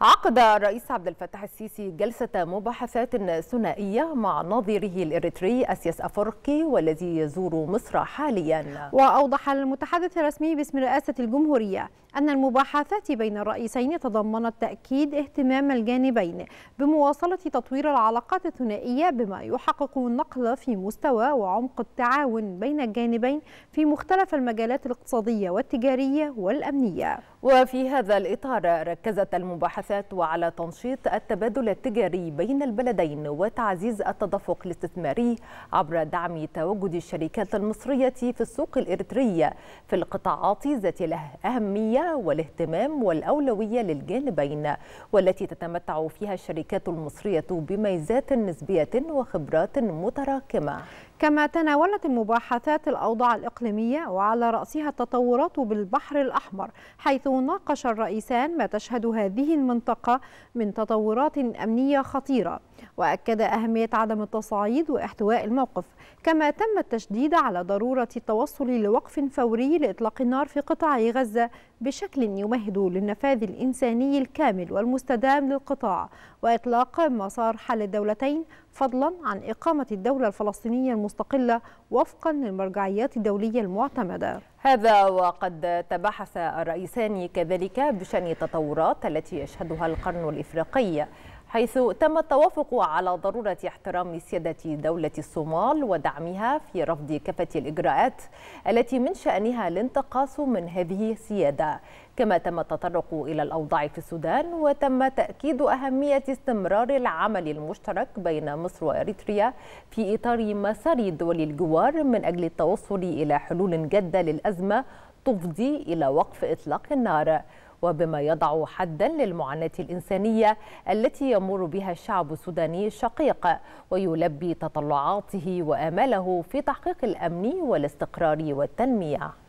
عقد الرئيس عبد الفتاح السيسي جلسة مباحثات ثنائية مع ناظره الإريتري اسياس أفرقي والذي يزور مصر حاليا وأوضح المتحدث الرسمي باسم رئاسة الجمهورية أن المباحثات بين الرئيسين تضمنت تأكيد اهتمام الجانبين بمواصلة تطوير العلاقات الثنائية بما يحقق النقل في مستوى وعمق التعاون بين الجانبين في مختلف المجالات الاقتصادية والتجارية والأمنية وفي هذا الإطار ركزت المباحثات على تنشيط التبادل التجاري بين البلدين وتعزيز التدفق الاستثماري عبر دعم تواجد الشركات المصرية في السوق الإريترية في القطاعات ذات الأهمية والاهتمام والأولوية للجانبين والتي تتمتع فيها الشركات المصرية بميزات نسبية وخبرات متراكمة كما تناولت المباحثات الأوضاع الإقليمية وعلى رأسها التطورات بالبحر الأحمر حيث ناقش الرئيسان ما تشهد هذه المنطقة من تطورات أمنية خطيرة وأكد أهمية عدم التصعيد واحتواء الموقف كما تم التشديد على ضرورة التوصل لوقف فوري لإطلاق النار في قطاع غزة بشكل يمهد للنفاذ الإنساني الكامل والمستدام للقطاع وإطلاق مسار حل الدولتين فضلا عن إقامة الدولة الفلسطينية المستقلة وفقا للمرجعيات الدولية المعتمدة هذا وقد تبحث الرئيسان كذلك بشأن التطورات التي يشهدها القرن الإفريقي حيث تم التوافق على ضرورة احترام سيادة دولة الصومال ودعمها في رفض كافة الإجراءات التي من شأنها الانتقاص من هذه السيادة كما تم التطرق إلى الأوضاع في السودان وتم تأكيد أهمية استمرار العمل المشترك بين مصر وإريتريا في إطار مسار دول الجوار من أجل التوصل إلى حلول جادة للأزمة تفضي إلى وقف إطلاق النار وبما يضع حدا للمعاناة الإنسانية التي يمر بها الشعب السوداني الشقيق ويلبي تطلعاته وآماله في تحقيق الأمن والاستقرار والتنمية